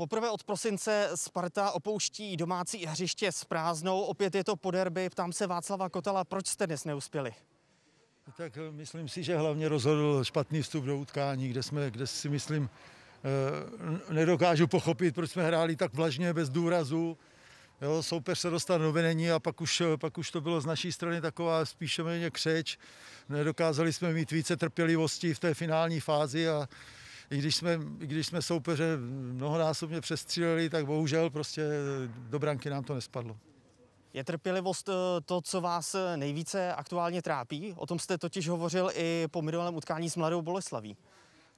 Poprvé od prosince Sparta opouští domácí hřiště s prázdnou. Opět je to po derby. Ptám se Václava Kotala, proč jste dnes neuspěli? No tak eh, myslím si, že hlavně rozhodl špatný vstup do utkání, kde, jsme, kde si myslím, eh, nedokážu pochopit, proč jsme hráli tak vlažně, bez důrazu. Jo, soupeř se dostal do vedení a pak už, eh, pak už to bylo z naší strany taková spíše méně křeč. Nedokázali jsme mít více trpělivosti v té finální fázi a i když jsme, i když jsme soupeře mnohonásobně přestříleli, tak bohužel prostě do branky nám to nespadlo. Je trpělivost eh, to, co vás eh, nejvíce aktuálně trápí? O tom jste totiž hovořil i po minulém utkání s Mladou Boleslaví.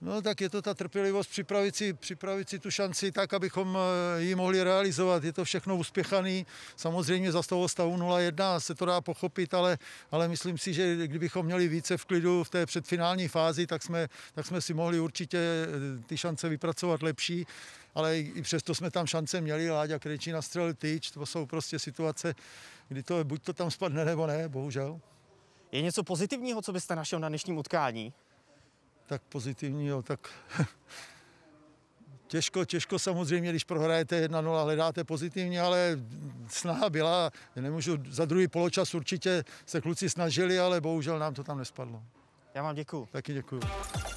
No tak je to ta trpělivost připravit si, připravit si tu šanci tak, abychom eh, ji mohli realizovat. Je to všechno uspěchaný. Samozřejmě za toho stavu 0-1 se to dá pochopit, ale, ale myslím si, že kdybychom měli více v klidu v té předfinální fázi, tak jsme, tak jsme si mohli určitě eh, ty šance vypracovat lepší. Ale i přesto jsme tam šance měli. Láďa Krejčí nastřelil tyč. To jsou prostě situace, kdy to buď to tam spadne nebo ne, bohužel. Je něco pozitivního, co byste našel na dnešním utkání? tak pozitivního, tak těžko, těžko samozřejmě, když prohrajete 1-0, hledáte pozitivně, ale snaha byla, nemůžu, za druhý poločas určitě se kluci snažili, ale bohužel nám to tam nespadlo. Já vám děkuju. Taky děkuju.